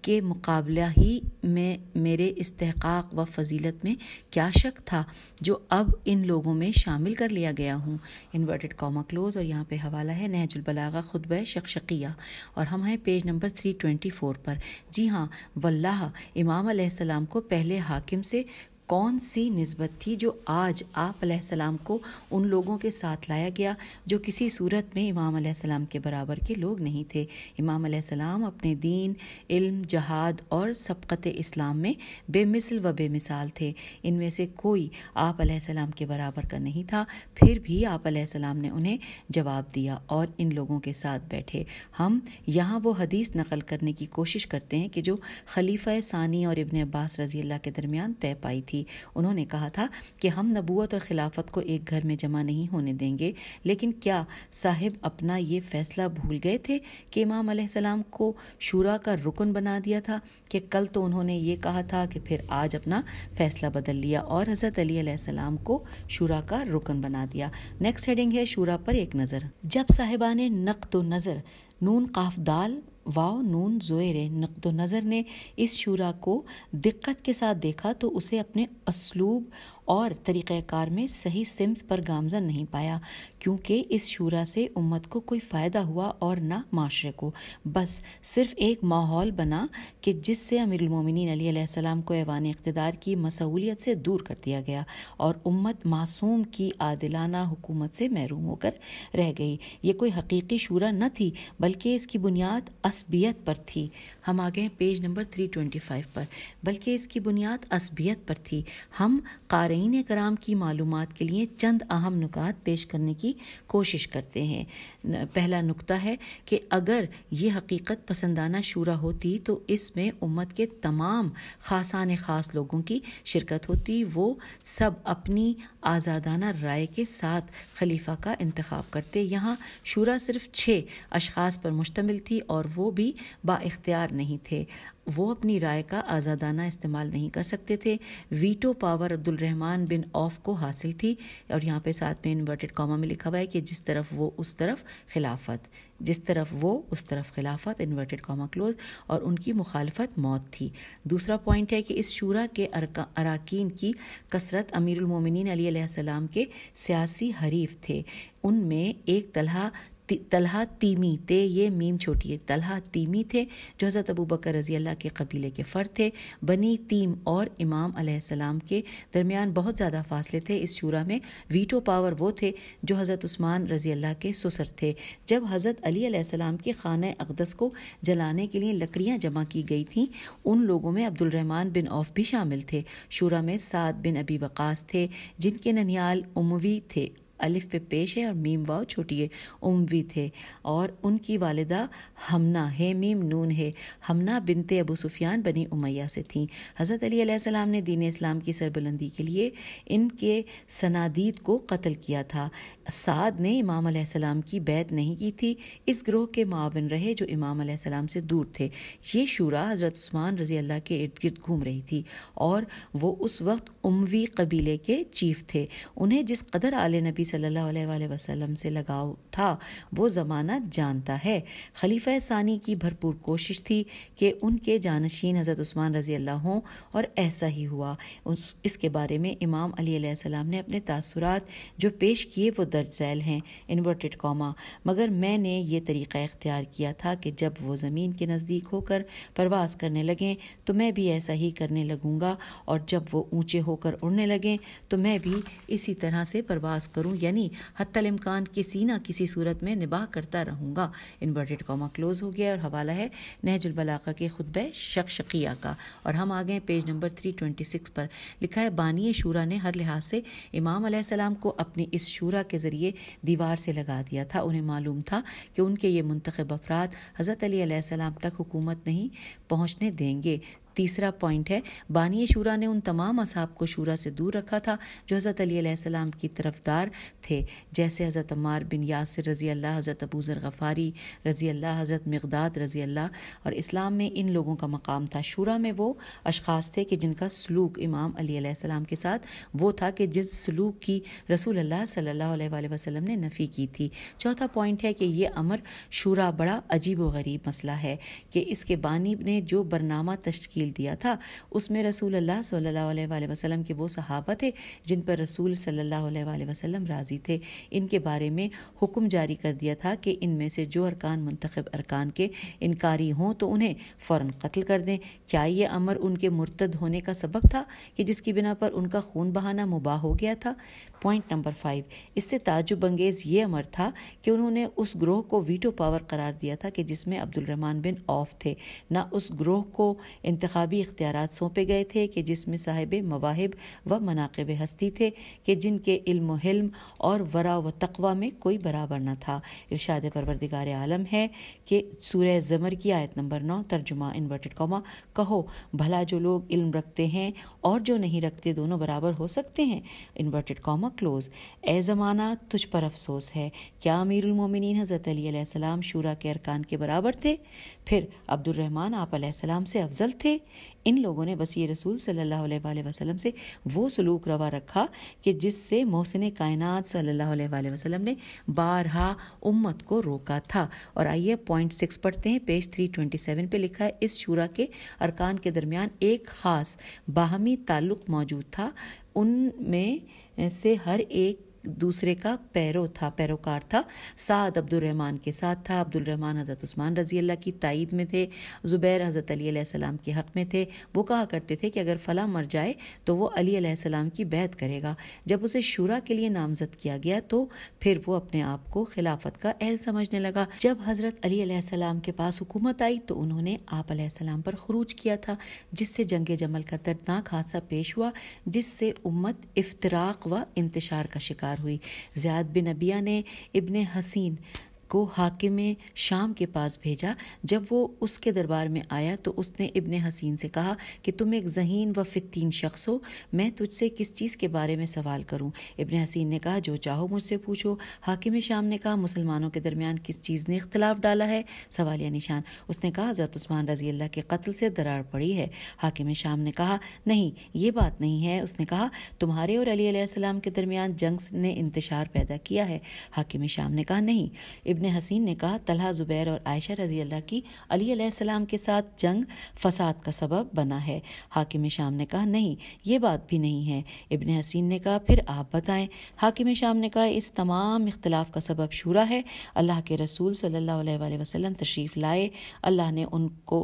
के मुकाबला ही में मेरे इस्तेहकाक व फजीलत में क्या शक था जो अब इन लोगों में शामिल कर लिया गया हूँ इन्वर्टेड कॉमा क्लोज और यहाँ पर हवाला है नहजुलबलागा खुतब शखशकिया और हम हैं page number three twenty four पर जी हाँ वल्लाह इमाम को पहले हाकिम से कौन सी नस्बत थी जो आज आप सलाम को उन लोगों के साथ लाया गया जो किसी सूरत में इमाम सलाम के बराबर के लोग नहीं थे इमाम सलाम अपने दीन इल्म जहाद और सबकत इस्लाम में बेमिसल व बेमिसाल थे इनमें से कोई आप सलाम के बराबर का नहीं था फिर भी आप सलाम ने उन्हें जवाब दिया और इन लोगों के साथ बैठे हम यहाँ वो हदीस नकल करने की कोशिश करते हैं कि जो खलीफा सानी और इबन अब्बास रजी के दरमियान तय पाई थी की उन्होंने कहा था कि हम नबूत और खिलाफत को एक घर में जमा नहीं होने देंगे लेकिन क्या साहिब अपना ये फैसला भूल गए थे कि इमाम सलाम को शूरा का रुकन बना दिया था कि कल तो उन्होंने ये कहा था कि फिर आज अपना फैसला बदल लिया और हज़रत अली सलाम को शूरा का रुकन बना दिया नेक्स्ट हेडिंग है शूरा पर एक नज़र जब साहिबा ने नक़ नज़र नून काफ दाल वाओ नून जोएर नकद तो नज़र ने इस शूरा को दिक्कत के साथ देखा तो उसे अपने असलूब और तरीक़ार में सही सिमत पर गामजन नहीं पाया क्योंकि इस शूरा से उम्मत को कोई फ़ायदा हुआ और ना माशरे को बस सिर्फ एक माहौल बना कि जिससे अमीरमिन अलीसम को ऐवान इकतदार की मसूलियत से दूर कर दिया गया और उम्मत मासूम की आदिलाना हुकूमत से महरूम होकर रह गई ये कोई हकीकी शूरा न थी बल्कि इसकी बुनियाद असबियत पर थी हम आ गए पेज नंबर 325 पर बल्कि इसकी बुनियाद असबियत पर थी हम कारीन कराम की मालूम के लिए चंद अहम नुकात पेश करने की की कोशिश करते हैं पहला नुक्ता है कि अगर ये हकीकत पसंदाना शूरा होती तो इसमें उम्मत के तमाम खासान ख़ास लोगों की शिरकत होती वो सब अपनी आज़ादाना राय के साथ खलीफा का इंतखब करते यहाँ शूरा सिर्फ छः अशास पर मुश्तमिल थी और वो भी बाख्तियार नहीं थे वो अपनी राय का आज़ादाना इस्तेमाल नहीं कर सकते थे वीटो पावर अब्दुल रहमान बिन औफ को हासिल थी और यहाँ पे साथ में इन्वर्टेड कॉमा में लिखा हुआ है कि जिस तरफ वो उस तरफ खिलाफत जिस तरफ वो उस तरफ खिलाफत इन्वर्टेड कॉमा क्लोज और उनकी मुखालफत मौत थी दूसरा पॉइंट है कि इस शूरा के अरकान की कसरत अमीरमिन अलीसम के सियासी हरीफ थे उनमें एक तलहा तलहा तीमी ते ये मीम छोटी है तलहा तीमी थे जो हज़रत अबू बकर रज़ी अल्लाह के कबीले के फ़र्द थे बनी तीम और इमाम अलैहिस्सलाम के दरमियान बहुत ज़्यादा फासले थे इस शूरा में वीटो पावर वो थे जो हज़रत उस्मान रज़ी अल्लाह के ससर थे जब हज़रत अली अलैहिस्सलाम के खान अकदस को जलाने के लिए लकड़ियाँ जमा की गई थीं उन लोगों में अब्दुलरहमान बिन औफ भी शामिल थे शूरा में साद बिन अबी वकास थे जिनके ननियाल उमवी थे अलिफ पे पेश है और मीम वाव छोटी है उमवी थे और उनकी वालदा हमना है मीम नून है हमना बिनते अबू सुफियान बनी उमैया से थी हज़रत अली सलाम ने दीन इस्लाम की सरबुलंदी के लिए इनके सनादीद को कत्ल किया था साद ने इमाम सलाम की बैत नहीं की थी इस ग्रोह के मावन रहे जो इमाम सलाम से दूर थे ये शुरा हज़रत उस्मान रजी अल्लाह के इर्द गिर्द घूम रही थी और वो उस वक्त उमवी कबीले के चीफ थे उन्हें जिस कदर आल नबी सल्लल्लाहु अलैहि वसल्लम से लगाव था वो ज़माना जानता है खलीफा सानी की भरपूर कोशिश थी कि उनके जानशीन हज़रत उस्मान रज़ी अल्लाह हों और ऐसा ही हुआ उस इसके बारे में इमाम अली ने अपने तासुरात जो पेश किए वो दर्ज झैल हैं इन्वर्टेड कॉमा मगर मैंने ये तरीक़ा इख्तियार किया था कि जब वो ज़मीन के नज़दीक होकर परवास करने लगें तो मैं भी ऐसा ही करने लगूँगा और जब वो ऊँचे होकर उड़ने लगें तो मैं भी इसी तरह से परवास करूँ यानी हत्तलमकान किसी ना किसी सूरत में निबाह करता रहूँगा इन्वर्टेड कॉमा क्लोज हो गया और हवाला है नहजुलबलाका के खुतब शक शकिया का और हम आ गए page number three twenty six पर लिखा है बानी शूरा ने हर लिहाज से इमाम सलाम को अपनी इस शूरा के ज़रिए दीवार से लगा दिया था उन्हें मालूम था कि उनके ये मुंतखब अफराद हज़रत अली सलाम तक हुकूमत नहीं पहुँचने देंगे तीसरा पॉइंट है बानिय शूरा ने उन तमाम असाब को शूरा से दूर रखा था जो हज़रत अलीसम की तरफदार थे जैसे हज़रत अमार बिन यासर रज़ी अल्लाह हज़रत अबूज़र गफ़ारी रज़ी अल्लाह हज़रत मकदाद रज़ी अल्लाह और इस्लाम में इन लोगों का मकाम था शूरा में वो अशखास थे कि जिनका सलूक इमाम अलीसम के साथ वो था कि जिस सलूक की रसूल अल्लाह सल्ला वसम ने नफ़ी की थी चौथा पॉइंट है कि यह अमर शूरा बड़ा अजीब व गरीब मसला है कि इसके बानी ने जो बरनामा तश् तश्कील दिया था उसमें रसूल अल्लाह सल्ला वसलम के वो सहाबा थे जिन पर रसूल सल्ला वसलम राज़ी थे इनके बारे में हुक्म जारी कर दिया था कि इनमें से जो अरकान मंतखब अरकान के इनकारी हों तो उन्हें फ़ौर कत्ल कर दें क्या ये अमर उनके मुर्तद होने का सबब था कि जिसकी बिना पर उनका खून बहाना मुबाह हो गया था पॉइंट नंबर फाइव इससे ताजुब अंगेज़ ये अमर था कि उन्होंने उस ग्रोह को वीटो पावर करार दिया था कि जिसमें अब्दुलरहमान बिन ऑफ थे ना उस ग्रोह को इंतबी इख्तियार सौंपे गए थे कि जिसमें साहिब मवाहिब व मनाकब हस्ती थे कि जिनके इल्म हिल्म और वरा व तकवा में कोई बराबर न था इरशाद परवरदिगार आलम है कि सूर ज़मर की आयत नंबर नौ तर्जुमा इन्वर्टेड कौमा कहो भला जो लोग इल्म रखते हैं और जो नहीं रखते दोनों बराबर हो सकते हैं इन्वर्टेड कौमा क्लोज ए ज़माना तुझ पर अफसोस है क्या अमीरमिन हज़रत अलीसम शूरा के अरकान के बराबर थे फिर अब्दुलरहमान आप से अफजल थे इन लोगों ने बसी रसूल सल्लल्लाहु अलैहि से वो सलूक रवा रखा कि जिससे मोहसिन कायन सल्ह अलैहि ने बारहा उम्मत को रोका था और आइए पॉइंट सिक्स पढ़ते हैं पेज थ्री ट्वेंटी सेवन पर लिखा है इस शूरा के अरकान के दरमियान एक ख़ास बाहमी ताल्लुक मौजूद था उनमें से हर एक दूसरे का पैरो था पैरोकार था साद रहमान के साथ था अब्दुलरहमान हज़रत उस्मान रजी अल्लाह की तइद में थे ज़ुबैर हज़रत अली सलाम के हक़ में थे वो कहा करते थे कि अगर फ़ला मर जाए तो वो अली सलाम की बैत करेगा जब उसे शूरा के लिए नामजद किया गया तो फिर वो अपने आप को खिलाफत का अहल समझने लगा जब हज़रत अली सलाम के पास हुकूमत आई तो उन्होंने आप सलाम पर खरूज किया था जिससे जंग जमल का दर्दनाक हादसा पेश हुआ जिससे उम्मत इफ्तराक व इंतशार का शिकार गिरफ़्तार हुई ज़ियाद बिन अबिया ने इबन हसीन को हाकिम शाम के पास भेजा जब वो उसके दरबार में आया तो उसने इबन हसीन से कहा कि तुम एक जहीन व फितीन शख्स हो मैं तुझसे किस चीज़ के बारे में सवाल करूं इबन हसीन ने कहा जो चाहो मुझसे पूछो हाकिम शाम ने कहा मुसलमानों के दरमियान किस चीज़ ने इख्तलाफ डाला है सवालिया निशान उसने कहा हज़रत उस्मान रजी अल्लाह के कत्ल से दरार पड़ी है हाकिम शाम ने कहा नहीं ये बात नहीं है उसने कहा तुम्हारे और अली के दरमियान जंग ने इंतशार पैदा किया है हाकिम शाम ने कहा नहीं इबन हसीन ने कहा तलहा ज़ुबैर और आयशा रजी अल्लाह की अली अलैहिस्सलाम के साथ जंग फसाद का सबब बना है हाकिम शाम ने कहा नहीं ये बात भी नहीं है इबन हसीन ने कहा फिर आप बताएं हाकिम शाम ने कहा इस तमाम इख्तलाफ का सबब शूरा है अल्लाह के रसूल सल्ला वसलम तशरीफ़ लाए अल्लाह ने उनको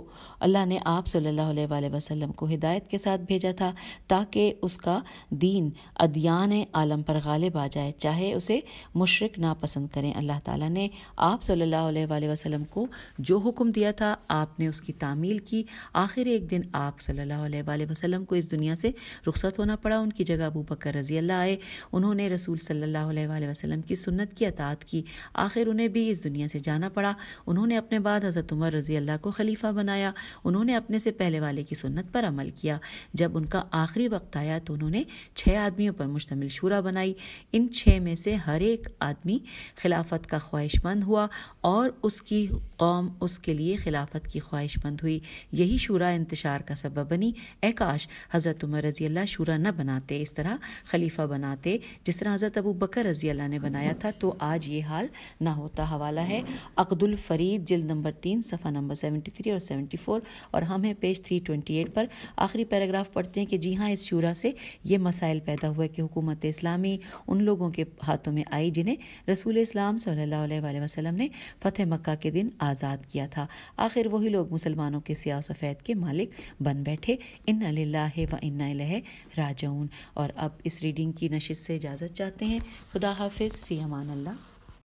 अल्लाह ने आप सल्ला वसलम को हिदायत के साथ भेजा था ताकि उसका दीन अदियान आलम पर गालिब आ जाए चाहे उसे मुशरक नापसंद करें अल्लाह ताला ने आप सल्लल्लाहु अलैहि वसल्लम को जो हुक्म दिया था आपने उसकी तामील की आखिर एक दिन आप सल्लल्लाहु अलैहि वसल्लम को इस दुनिया से रुखसत होना पड़ा उनकी जगह अबू बकर रजी अल्लाह आए उन्होंने रसूल सल्लल्लाहु अलैहि वसल्लम की सुन्नत की अतात की आखिर उन्हें भी इस दुनिया से जाना पड़ा उन्होंने अपने बाद हज़रत उमर रजी अल्लाह को खलीफा बनाया उन्होंने अपने से पहले वाले की सुन्नत पर अमल किया जब उनका आखिरी वक्त आया तो उन्होंने छः आदमियों पर मुश्तमिल शूरा बनाई इन छः में से हर एक आदमी खिलाफत का ख्वाहिशमंद ख्वाहिशमंद हुआ और उसकी कौम उसके लिए खिलाफत की ख्वाहिशमंद हुई यही शूरा इंतशार का सबब बनी एकाश हज़रत उमर रज़ी अल्लाह शूरा न बनाते इस तरह खलीफा बनाते जिस तरह हज़रत अबू बकर रज़ी अल्लाह ने बनाया था तो आज ये हाल ना होता हवाला है अकदुल फरीद जिल्द नंबर तीन सफ़ा नंबर सेवेंटी थ्री और सेवेंटी फोर और हम हैं पेज थ्री ट्वेंटी एट पर आखिरी पैराग्राफ पढ़ते हैं कि जी हाँ इस शूरा से ये मसाइल पैदा हुआ कि हुकूमत इस्लामी उन लोगों के हाथों में आई जिन्हें रसूल इस्लाम सल्ला वसल्लम ने फतेह मक्का के दिन आज़ाद किया था आखिर वही लोग मुसलमानों के सियाह सफ़ेद के मालिक बन बैठे इन अल्लाह व इन्ना लह और अब इस रीडिंग की नशिश से इजाज़त चाहते हैं खुदा हाफिज़ फ़ी अमान अल्लाह